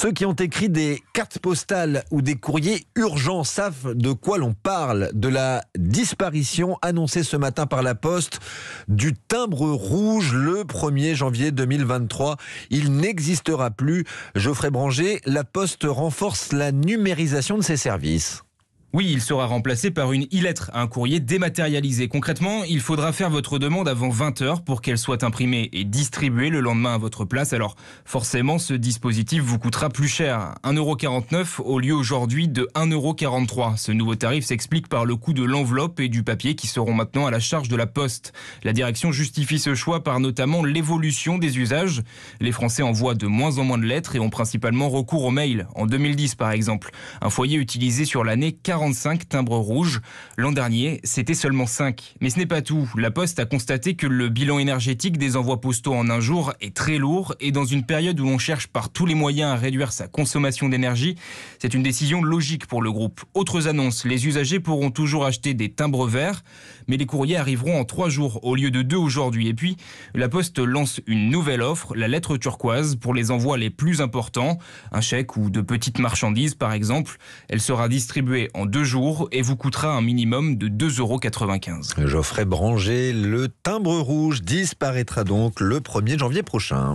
Ceux qui ont écrit des cartes postales ou des courriers urgents savent de quoi l'on parle, de la disparition annoncée ce matin par la Poste du timbre rouge le 1er janvier 2023. Il n'existera plus. Geoffrey Branger, la Poste renforce la numérisation de ses services. Oui, il sera remplacé par une e-lettre, un courrier dématérialisé. Concrètement, il faudra faire votre demande avant 20h pour qu'elle soit imprimée et distribuée le lendemain à votre place. Alors forcément, ce dispositif vous coûtera plus cher, 1,49€ au lieu aujourd'hui de 1,43€. Ce nouveau tarif s'explique par le coût de l'enveloppe et du papier qui seront maintenant à la charge de la poste. La direction justifie ce choix par notamment l'évolution des usages. Les Français envoient de moins en moins de lettres et ont principalement recours au mail. En 2010 par exemple, un foyer utilisé sur l'année 45 timbres rouges. L'an dernier, c'était seulement 5. Mais ce n'est pas tout. La Poste a constaté que le bilan énergétique des envois postaux en un jour est très lourd et dans une période où on cherche par tous les moyens à réduire sa consommation d'énergie, c'est une décision logique pour le groupe. Autres annonces, les usagers pourront toujours acheter des timbres verts, mais les courriers arriveront en 3 jours au lieu de 2 aujourd'hui. Et puis, la Poste lance une nouvelle offre, la lettre turquoise, pour les envois les plus importants, un chèque ou de petites marchandises par exemple. Elle sera distribuée en deux jours et vous coûtera un minimum de 2,95 euros. Geoffrey Branger, le timbre rouge disparaîtra donc le 1er janvier prochain.